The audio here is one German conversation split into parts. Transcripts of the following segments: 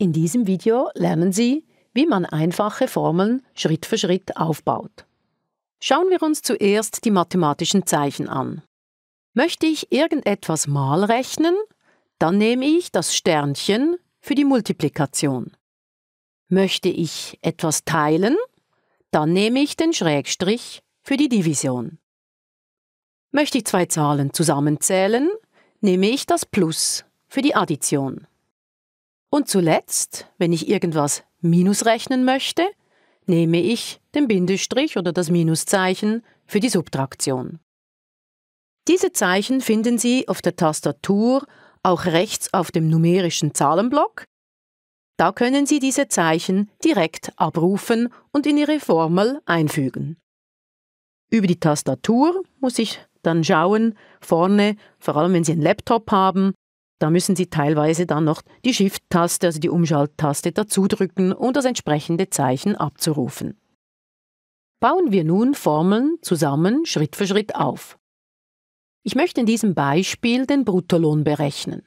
In diesem Video lernen Sie, wie man einfache Formeln Schritt für Schritt aufbaut. Schauen wir uns zuerst die mathematischen Zeichen an. Möchte ich irgendetwas mal rechnen, dann nehme ich das Sternchen für die Multiplikation. Möchte ich etwas teilen, dann nehme ich den Schrägstrich für die Division. Möchte ich zwei Zahlen zusammenzählen, nehme ich das Plus für die Addition. Und zuletzt, wenn ich irgendwas minus rechnen möchte, nehme ich den Bindestrich oder das Minuszeichen für die Subtraktion. Diese Zeichen finden Sie auf der Tastatur auch rechts auf dem numerischen Zahlenblock. Da können Sie diese Zeichen direkt abrufen und in Ihre Formel einfügen. Über die Tastatur muss ich dann schauen, vorne, vor allem wenn Sie einen Laptop haben, da müssen Sie teilweise dann noch die Shift-Taste, also die Umschalttaste, dazu drücken, um das entsprechende Zeichen abzurufen. Bauen wir nun Formeln zusammen Schritt für Schritt auf. Ich möchte in diesem Beispiel den Bruttolohn berechnen.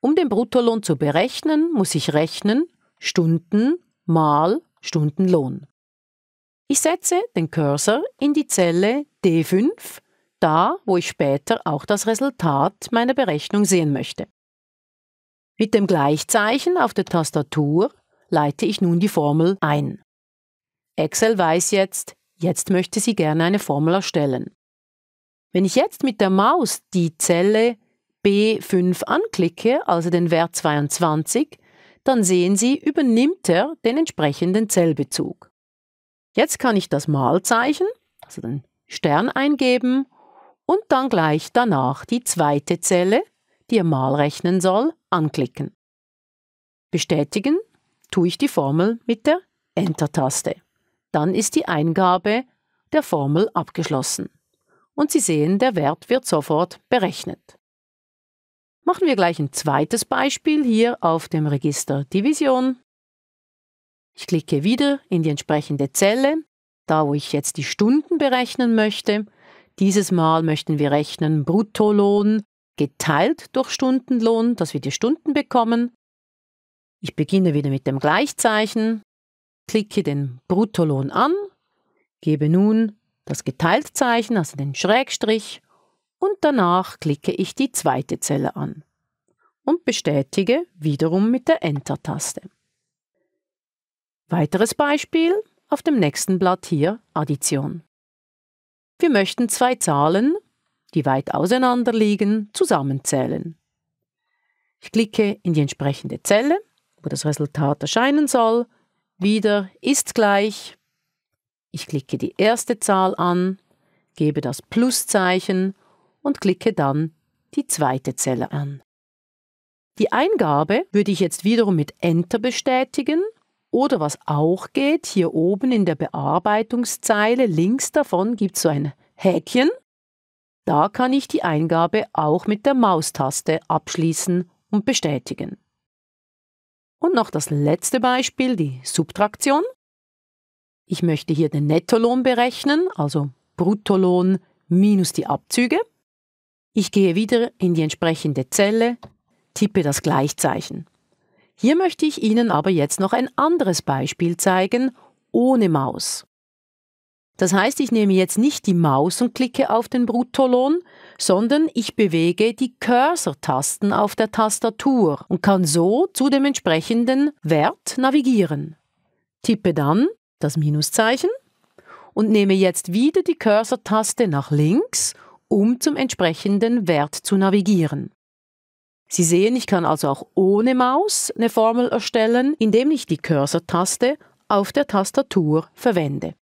Um den Bruttolohn zu berechnen, muss ich rechnen Stunden mal Stundenlohn. Ich setze den Cursor in die Zelle D5 da, wo ich später auch das Resultat meiner Berechnung sehen möchte. Mit dem Gleichzeichen auf der Tastatur leite ich nun die Formel ein. Excel weiß jetzt, jetzt möchte sie gerne eine Formel erstellen. Wenn ich jetzt mit der Maus die Zelle B5 anklicke, also den Wert 22, dann sehen Sie, übernimmt er den entsprechenden Zellbezug. Jetzt kann ich das Malzeichen, also den Stern eingeben und dann gleich danach die zweite Zelle, die er mal rechnen soll, anklicken. Bestätigen tue ich die Formel mit der Enter-Taste. Dann ist die Eingabe der Formel abgeschlossen. Und Sie sehen, der Wert wird sofort berechnet. Machen wir gleich ein zweites Beispiel hier auf dem Register Division. Ich klicke wieder in die entsprechende Zelle, da wo ich jetzt die Stunden berechnen möchte, dieses Mal möchten wir rechnen Bruttolohn geteilt durch Stundenlohn, dass wir die Stunden bekommen. Ich beginne wieder mit dem Gleichzeichen, klicke den Bruttolohn an, gebe nun das Geteiltzeichen, also den Schrägstrich, und danach klicke ich die zweite Zelle an und bestätige wiederum mit der Enter-Taste. Weiteres Beispiel auf dem nächsten Blatt hier Addition. Wir möchten zwei Zahlen, die weit auseinander liegen, zusammenzählen. Ich klicke in die entsprechende Zelle, wo das Resultat erscheinen soll. Wieder ist gleich. Ich klicke die erste Zahl an, gebe das Pluszeichen und klicke dann die zweite Zelle an. Die Eingabe würde ich jetzt wiederum mit Enter bestätigen oder was auch geht, hier oben in der Bearbeitungszeile links davon gibt es so ein Häkchen. Da kann ich die Eingabe auch mit der Maustaste abschließen und bestätigen. Und noch das letzte Beispiel, die Subtraktion. Ich möchte hier den Nettolohn berechnen, also Bruttolohn minus die Abzüge. Ich gehe wieder in die entsprechende Zelle, tippe das Gleichzeichen. Hier möchte ich Ihnen aber jetzt noch ein anderes Beispiel zeigen, ohne Maus. Das heißt, ich nehme jetzt nicht die Maus und klicke auf den Bruttolohn, sondern ich bewege die Cursor-Tasten auf der Tastatur und kann so zu dem entsprechenden Wert navigieren. Tippe dann das Minuszeichen und nehme jetzt wieder die Cursor-Taste nach links, um zum entsprechenden Wert zu navigieren. Sie sehen, ich kann also auch ohne Maus eine Formel erstellen, indem ich die Cursor-Taste auf der Tastatur verwende.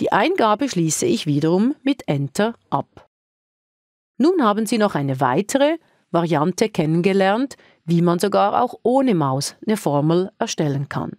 Die Eingabe schließe ich wiederum mit Enter ab. Nun haben Sie noch eine weitere Variante kennengelernt, wie man sogar auch ohne Maus eine Formel erstellen kann.